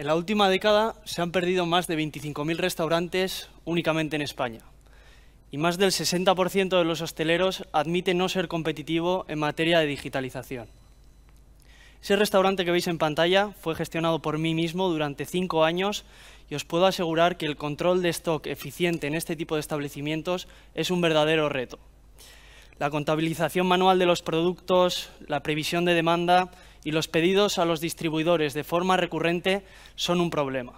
En la última década se han perdido más de 25.000 restaurantes únicamente en España y más del 60% de los hosteleros admite no ser competitivo en materia de digitalización. Ese restaurante que veis en pantalla fue gestionado por mí mismo durante cinco años y os puedo asegurar que el control de stock eficiente en este tipo de establecimientos es un verdadero reto. La contabilización manual de los productos, la previsión de demanda y los pedidos a los distribuidores de forma recurrente son un problema.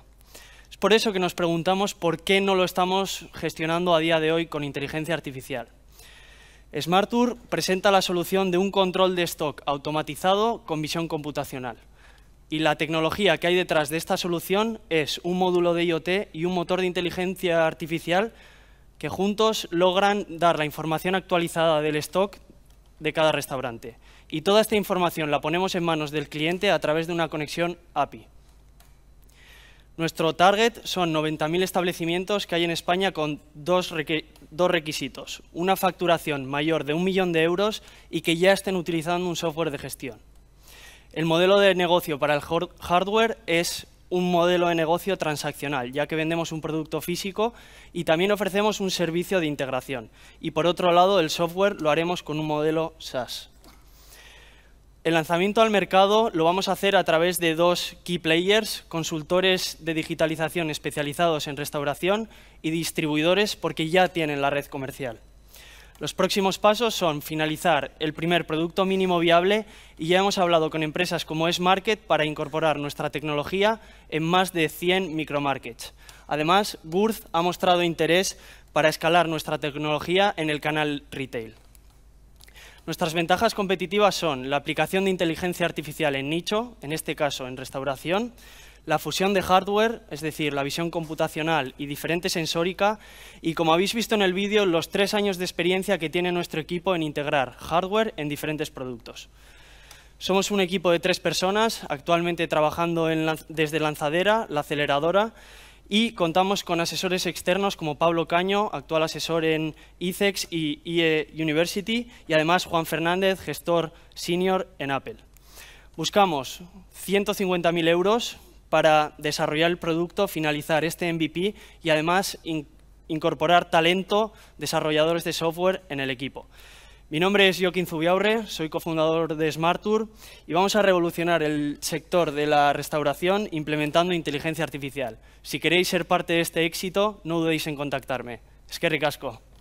Es por eso que nos preguntamos por qué no lo estamos gestionando a día de hoy con inteligencia artificial. SmartTour presenta la solución de un control de stock automatizado con visión computacional. Y la tecnología que hay detrás de esta solución es un módulo de IoT y un motor de inteligencia artificial que juntos logran dar la información actualizada del stock de cada restaurante. Y toda esta información la ponemos en manos del cliente a través de una conexión API. Nuestro target son 90.000 establecimientos que hay en España con dos, requisitos. Una facturación mayor de un millón de euros y que ya estén utilizando un software de gestión. El modelo de negocio para el hardware es un modelo de negocio transaccional, ya que vendemos un producto físico y también ofrecemos un servicio de integración. Y por otro lado, el software lo haremos con un modelo SaaS. El lanzamiento al mercado lo vamos a hacer a través de dos key players, consultores de digitalización especializados en restauración y distribuidores porque ya tienen la red comercial. Los próximos pasos son finalizar el primer producto mínimo viable y ya hemos hablado con empresas como S-Market para incorporar nuestra tecnología en más de 100 micromarkets. Además, Wurth ha mostrado interés para escalar nuestra tecnología en el canal retail. Nuestras ventajas competitivas son la aplicación de inteligencia artificial en nicho, en este caso en restauración, la fusión de hardware, es decir, la visión computacional y diferente sensórica, y como habéis visto en el vídeo, los tres años de experiencia que tiene nuestro equipo en integrar hardware en diferentes productos. Somos un equipo de tres personas, actualmente trabajando desde Lanzadera, la aceleradora, y contamos con asesores externos como Pablo Caño, actual asesor en ICEX y IE University, y además Juan Fernández, gestor senior en Apple. Buscamos 150.000 euros para desarrollar el producto, finalizar este MVP y además incorporar talento, desarrolladores de software en el equipo. Mi nombre es Joaquín Zubiaurre, soy cofundador de SmartTour y vamos a revolucionar el sector de la restauración implementando inteligencia artificial. Si queréis ser parte de este éxito, no dudéis en contactarme. Es que ricasco.